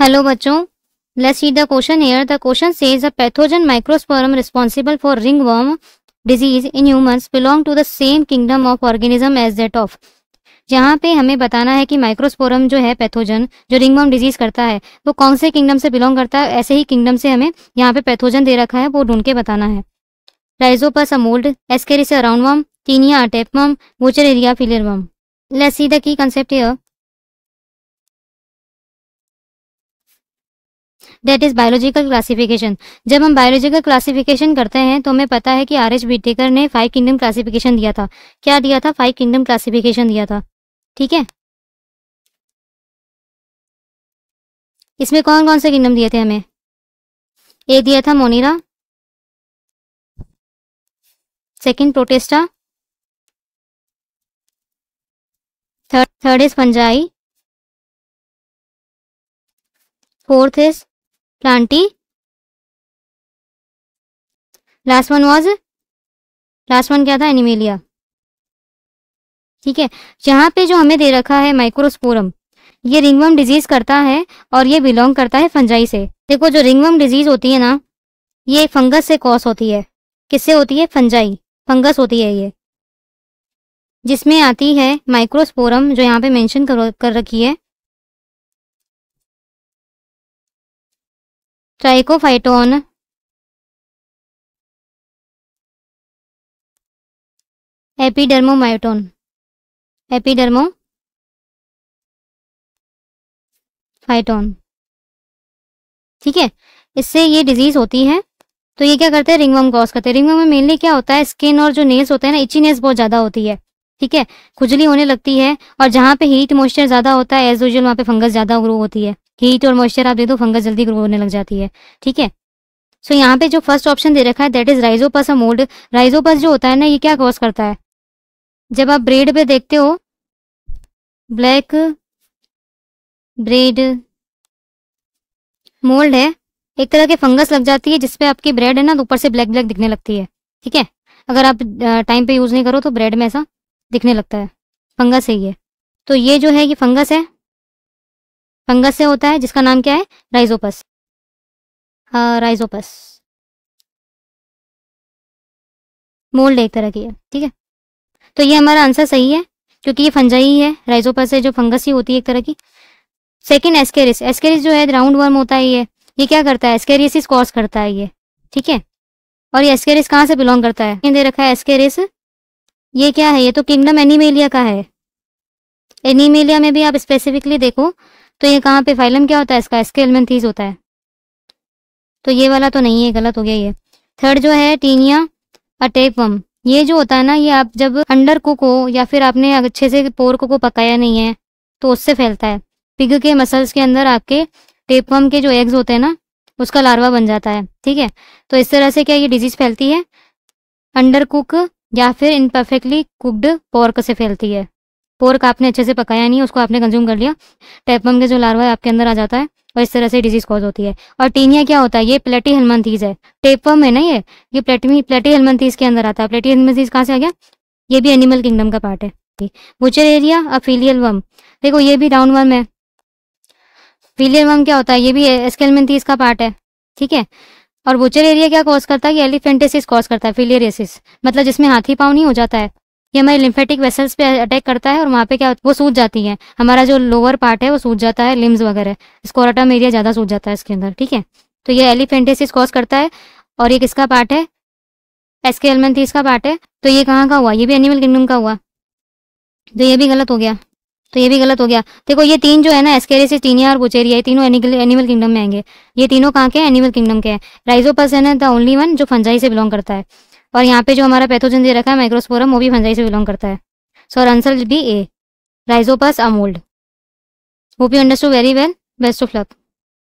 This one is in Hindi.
हेलो बच्चों let's see the question here the question says a pathogen microsporum responsible for ringworm disease in humans belong to the same kingdom of organism as that of यहाँ पे हमें बताना है कि माइक्रोस्पोरम जो है पैथोजन जो रिंग वर्म डिजीज करता है वो कौन से किंगडम से बिलोंग करता है ऐसे ही किंगडम से हमें यहाँ पे पैथोजन दे रखा है वो ढूंढ के बताना है rhizopus a mould ascaris a round worm taenia अटेपम wuchereria filarial worm let see the key concept here that is biological classification जब हम बायोलॉजिकल क्लासिफिकेशन करते हैं तो हमें पता है कि आर एच बीटेकर ने फाइव किंगडम क्लासिफिकेशन दिया था क्या दिया था फाइव किंगडम क्लासिफिकेशन दिया था ठीक है इसमें कौन कौन से किंगडम दिए थे हमें ए दिया था monera second protista third third is fungi fourth is planty last one was last one क्या था एनिमेलिया ठीक है यहाँ पे जो हमें दे रखा है माइक्रोस्पोरम ये रिंगवम डिजीज करता है और ये बिलोंग करता है फंजाई से देखो जो रिंगवम डिजीज होती है ना ये फंगस से कॉस होती है किससे होती है फंजाई फंगस होती है ये जिसमें आती है माइक्रोस्पोरम जो यहाँ पे मेंशन कर रखी है ट्राइकोफाइटोन एपिडर्मोमाइटोन एपिडर्मो फाइटोन ठीक है इससे ये डिजीज होती है तो ये क्या करते हैं रिंगवर्म कॉज करते हैं रिंगवर्म में मेनली क्या होता है स्किन और जो नेल्स होते हैं ना इचीनेस बहुत ज़्यादा होती है ठीक है खुजली होने लगती है और जहाँ पे हीट मॉइस्चर ज़्यादा होता है एज यूजल वहाँ पे फंगस ज़्यादा ग्रो होती है हीट और मॉइस्चर आप दे दो फंगस जल्दी ग्रो होने लग जाती है ठीक है सो so, यहाँ पे जो फर्स्ट ऑप्शन दे रखा है that is rhizopus a mould rhizopus जो होता है ना ये क्या कॉज करता है जब आप ब्रेड पे देखते हो ब्लैक ब्रेड मोल्ड है एक तरह के फंगस लग जाती है जिसपे आपकी ब्रेड है ना तो ऊपर से ब्लैक ब्लैक दिखने लगती है ठीक है अगर आप टाइम पे यूज नहीं करो तो ब्रेड में ऐसा दिखने लगता है फंगस है ये तो ये जो है ये फंगस है फंगस से होता है जिसका नाम क्या है राइजोपस राइजोपस मोल्ड एक तरह की है ठीक है तो ये हमारा आंसर सही है क्योंकि ये फंजाई ही है राइजोपस है जो फंगस ही होती है एक तरह की सेकेंड एस्केरिस एस्केरिस जो है राउंड वर्म होता है ये ये क्या करता है एस्केरिस कॉज करता है ये ठीक है और ये एस्केरिस कहाँ से बिलोंग करता है दे रखा है एस्केरिस ये क्या है ये तो किंगडम एनीमेलिया का है एनिमेलिया में भी आप स्पेसिफिकली देखो तो ये कहाँ पे फाइलम क्या होता है इसका स्केलमेंथीज होता है तो ये वाला तो नहीं है गलत हो गया ये थर्ड जो है टीनिया अटेपम ये जो होता है ना ये आप जब अंडर कुक हो या फिर आपने अच्छे से पोर्क को पकाया नहीं है तो उससे फैलता है पिग के मसल्स के अंदर आपके टेपम के जो एग्स होते हैं ना उसका लार्वा बन जाता है ठीक है तो इस तरह से क्या ये डिजीज फैलती है अंडर कुक या फिर इनपरफेक्टली कुकड पोर्क से फैलती है पोर्क आपने अच्छे से पकाया नहीं उसको आपने कंज्यूम कर लिया टैपम के जो लार्वा है आपके अंदर आ जाता है और इस तरह से डिजीज कॉज होती है और टीनिया क्या होता है ये प्लेटी हेलमंथीज है टेपम है ना ये ये प्लेटी प्लेटी हेलमंथीज के अंदर आता है प्लेटी हेलमंथीज कहाँ से आ गया ये भी एनिमल किंगडम का पार्ट है बुचर एरिया और फीलियल वम देखो ये भी डाउन वर्म है फीलियल वर्म क्या होता है ये भी एस्केलमेंथीज का पार्ट है ठीक है और बुचर एरिया क्या कॉज करता है एलिफेंटेसिस कॉज करता है फिलियरियसिस मतलब जिसमें हाथी पाँव नहीं हो जाता है ये हमारे लिम्फेटिक वेसल्स पे अटैक करता है और वहाँ पे क्या वो सूज जाती है हमारा जो लोअर पार्ट है वो सूज जाता है लिम्स वगैरह स्कोराटम एरिया ज़्यादा सूज जाता है इसके अंदर ठीक है तो ये एलिफेंटेसिस कॉज करता है और ये किसका पार्ट है एसके के एलमेंथीस का पार्ट है तो ये कहाँ का हुआ ये भी एनिमल किंगडम का हुआ तो ये भी गलत हो गया तो ये भी गलत हो गया देखो ये तीन जो है ना एस्केरेसिस टीनिया और बुचेरिया ये तीनों एनिमल किंगडम में आएंगे ये तीनों कहाँ के एनिमल किंगडम के हैं राइजोपस है ना द ओनली वन जो फंजाई से बिलोंग करता है और यहाँ पे जो हमारा पैथोजन दे रखा है माइक्रोस्पोरम वो भी फंजाई से बिलोंग करता है सो और answer B A rhizopus a mould वो भी understood very well best of luck